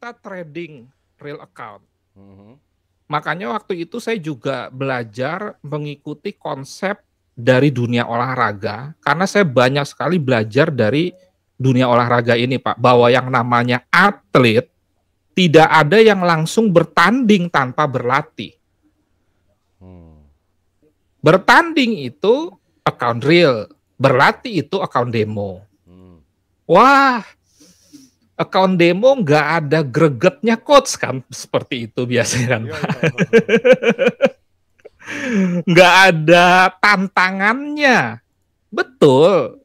kita trading real account. Mm -hmm. Makanya waktu itu saya juga belajar mengikuti konsep dari dunia olahraga karena saya banyak sekali belajar dari dunia olahraga ini Pak bahwa yang namanya atlet tidak ada yang langsung bertanding tanpa berlatih. Hmm. Bertanding itu account real, berlatih itu account demo. Hmm. Wah, account demo nggak ada gregetnya coach kan seperti itu biasanya kan ya, ya. nggak ada tantangannya betul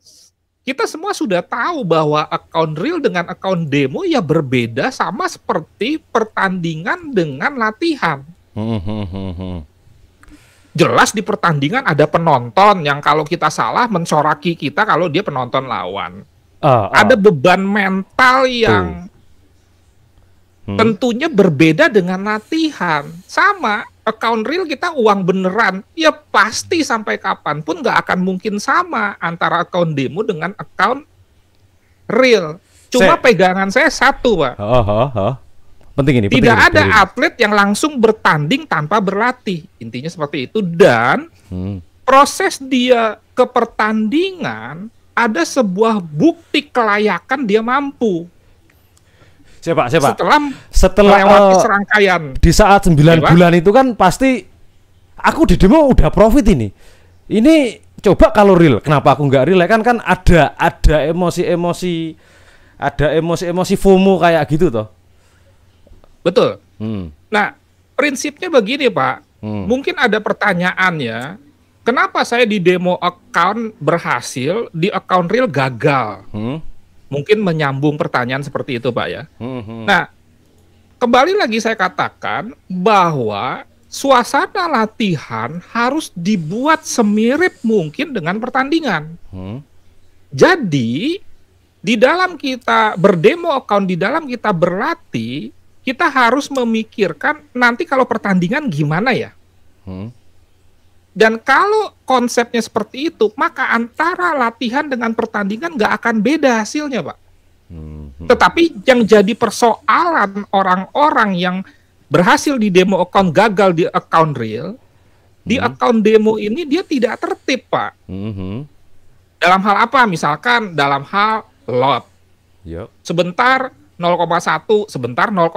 kita semua sudah tahu bahwa account real dengan account demo ya berbeda sama seperti pertandingan dengan latihan. Hmm, hmm, hmm, Jelas di pertandingan ada penonton yang kalau kita salah mencoraki kita kalau dia penonton lawan uh, uh. ada beban mental yang hmm. tentunya berbeda dengan latihan. Sama account real kita uang beneran, ya pasti sampai kapanpun nggak akan mungkin sama antara account demo dengan account real. Cuma saya, pegangan saya satu, pak. Oh, uh, uh. Penting ini. Tidak penting ada ini. atlet yang langsung bertanding tanpa berlatih. Intinya seperti itu dan hmm. proses dia ke pertandingan ada sebuah bukti kelayakan dia mampu. Siapa, siapa? Setelah setelah uh, serangkaian. Di saat 9 siapa? bulan itu kan pasti aku di demo udah profit ini. Ini coba kalau real, kenapa aku nggak real? Kan kan ada ada emosi-emosi ada emosi-emosi FOMO kayak gitu toh. Betul. Hmm. Nah, prinsipnya begini, Pak. Hmm. Mungkin ada pertanyaan ya Kenapa saya di demo account berhasil, di account real gagal? Hmm? Mungkin menyambung pertanyaan seperti itu, Pak ya. Hmm, hmm. Nah, kembali lagi saya katakan bahwa suasana latihan harus dibuat semirip mungkin dengan pertandingan. Hmm. Jadi di dalam kita berdemo account, di dalam kita berlatih, kita harus memikirkan nanti kalau pertandingan gimana ya. Hmm. Dan kalau konsepnya seperti itu, maka antara latihan dengan pertandingan nggak akan beda hasilnya, Pak. Hmm. Tetapi yang jadi persoalan orang-orang yang berhasil di demo account gagal di account real, hmm. di account demo ini dia tidak tertib, Pak. Hmm. Dalam hal apa? Misalkan dalam hal lot. Yep. Ya. Sebentar 0,1, sebentar 0,5,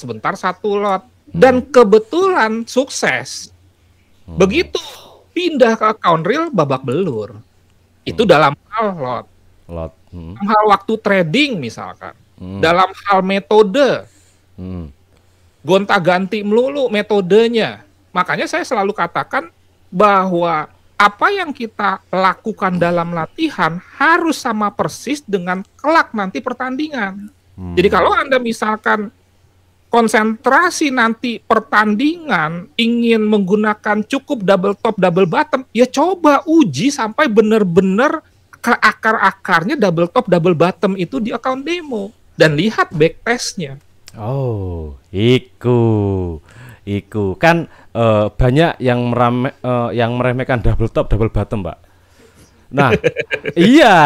sebentar satu lot. Dan hmm. kebetulan sukses Hmm. Begitu pindah ke account real babak belur. Itu hmm. dalam hal lot. Lot. Hmm. Dalam hal waktu trading misalkan. Hmm. Dalam hal metode. Hmm. Gonta-ganti melulu metodenya. Makanya saya selalu katakan bahwa apa yang kita lakukan dalam latihan harus sama persis dengan kelak nanti pertandingan. Hmm. Jadi kalau Anda misalkan konsentrasi nanti pertandingan ingin menggunakan cukup double top double bottom ya coba uji sampai benar-benar ke akar-akarnya double top double bottom itu di account demo dan lihat back testnya oh iku iku kan uh, banyak yang merame, uh, yang meremehkan double top double bottom pak nah iya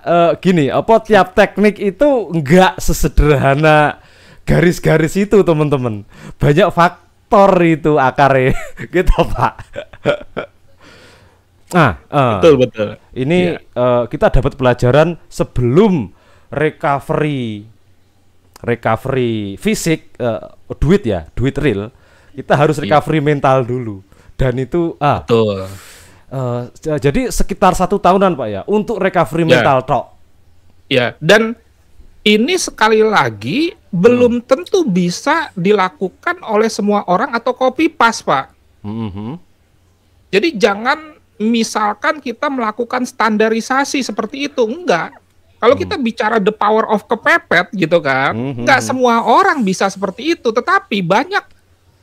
uh, gini apa tiap teknik itu enggak sesederhana garis-garis itu teman-teman banyak faktor itu akarnya gitu pak Nah, uh, betul betul. Ini yeah. Iya. uh, kita dapat pelajaran sebelum recovery recovery fisik uh, duit ya, duit real. Kita harus iya. recovery yeah. mental dulu. Dan itu ah. Betul. Uh, jadi sekitar satu tahunan pak ya untuk recovery yeah. mental tok. Ya dan ini sekali lagi belum hmm. tentu bisa dilakukan oleh semua orang atau copy pas pak. Hmm, hmm. Jadi jangan misalkan kita melakukan standarisasi seperti itu enggak. Kalau hmm. kita bicara the power of kepepet gitu kan, hmm. hmm enggak semua orang bisa seperti itu. Tetapi banyak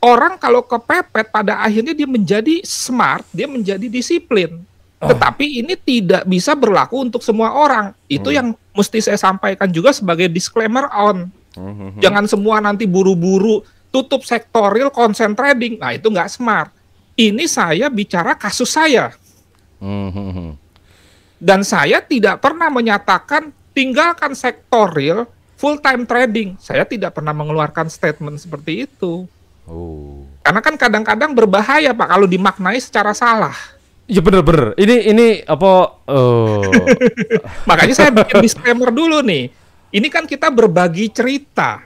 orang kalau kepepet pada akhirnya dia menjadi smart, dia menjadi disiplin. Oh. Tetapi ini tidak bisa berlaku untuk semua orang. Itu hmm. yang mesti saya sampaikan juga sebagai disclaimer on. Hmm. Jangan semua nanti buru-buru tutup sektoril konsen trading. Nah, itu nggak smart. Ini saya bicara kasus saya. Hmm. Dan saya tidak pernah menyatakan tinggalkan sektoril full time trading. Saya tidak pernah mengeluarkan statement seperti itu. Oh. Karena kan kadang-kadang berbahaya Pak kalau dimaknai secara salah. Ya bener-bener. Ini ini apa? Uh... Makanya saya bikin disclaimer dulu nih. Ini kan kita berbagi cerita.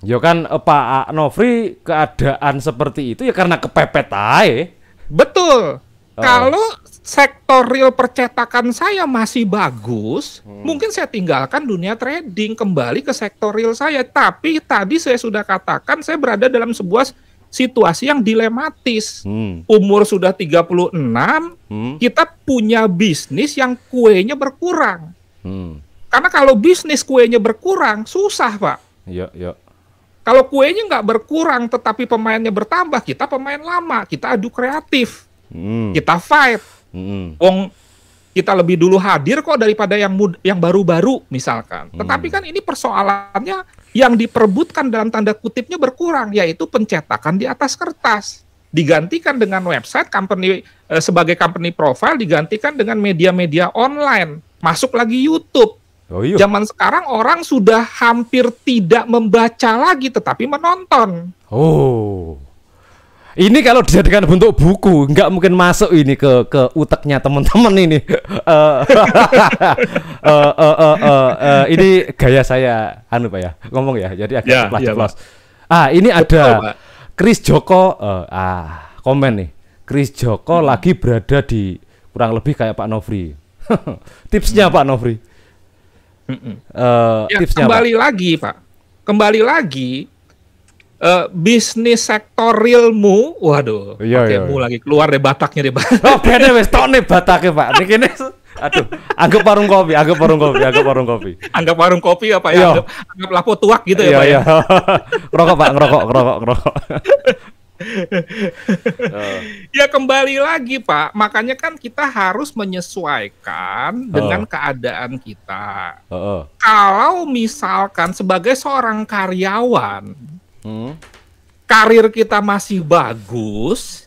Ya kan eh, Pak Novri keadaan seperti itu ya karena kepepet aja. Betul. Oh. Kalau sektor real percetakan saya masih bagus, hmm. mungkin saya tinggalkan dunia trading kembali ke sektor real saya. Tapi tadi saya sudah katakan saya berada dalam sebuah situasi yang dilematis. Hmm. Umur sudah 36, hmm. kita punya bisnis yang kuenya berkurang. Hmm. Karena kalau bisnis kuenya berkurang, susah, Pak. Ya, ya. Kalau kuenya nggak berkurang tetapi pemainnya bertambah, kita pemain lama, kita adu kreatif. Hmm. Kita fight. Hmm. Wong kita lebih dulu hadir kok daripada yang mud yang baru-baru misalkan. Hmm. Tetapi kan ini persoalannya yang diperbutkan dalam tanda kutipnya berkurang yaitu pencetakan di atas kertas digantikan dengan website company eh, sebagai company profile digantikan dengan media-media online masuk lagi YouTube. Oh, iya. Zaman sekarang orang sudah hampir tidak membaca lagi tetapi menonton. Oh. Ini kalau dijadikan bentuk buku, nggak mungkin masuk ini ke ke utaknya teman-teman ini. uh, uh, uh, uh, uh, uh, ini gaya saya, anu pak ya, ngomong ya. Jadi agak yeah, ya, plus, yeah, ya, plus. ah ini ada Chris Joko, uh, ah komen nih. Chris Joko hmm. lagi berada di kurang lebih kayak Pak Novri. tipsnya hmm. Pak Novri. Uh, ya, tipsnya kembali pak. lagi Pak, kembali lagi Uh, bisnis realmu, waduh, iya, iya, iya, lagi keluar deh bataknya deh. Oke deh, wes tau nih bataknya pak. Nih kini, aduh, anggap warung kopi, anggap warung kopi, anggap warung kopi. anggap warung kopi apa ya? Anggap, ya? iya. anggap lapo tuak gitu ya, iya, Pak. Ya? Iya, ngerokok pak, ngerokok, ngerokok, ngerokok. uh. Ya kembali lagi Pak, makanya kan kita harus menyesuaikan uh. dengan keadaan kita. Uh -uh. Kalau misalkan sebagai seorang karyawan hmm. karir kita masih bagus,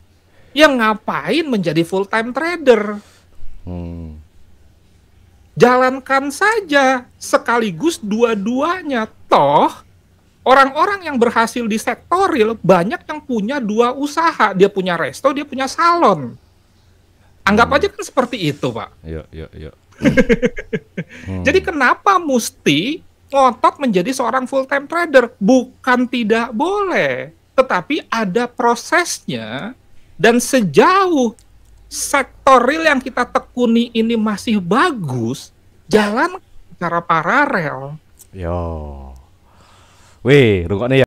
yang ngapain menjadi full time trader? Hmm. Jalankan saja sekaligus dua-duanya. Toh orang-orang yang berhasil di sektor real banyak yang punya dua usaha. Dia punya resto, dia punya salon. Anggap hmm. aja kan seperti itu, Pak. ya, ya. Hmm. Hmm. Jadi kenapa mesti ngotot menjadi seorang full time trader bukan tidak boleh, tetapi ada prosesnya dan sejauh sektor real yang kita tekuni ini masih bagus, jalan cara paralel. Yo. Weh, rungokne ya.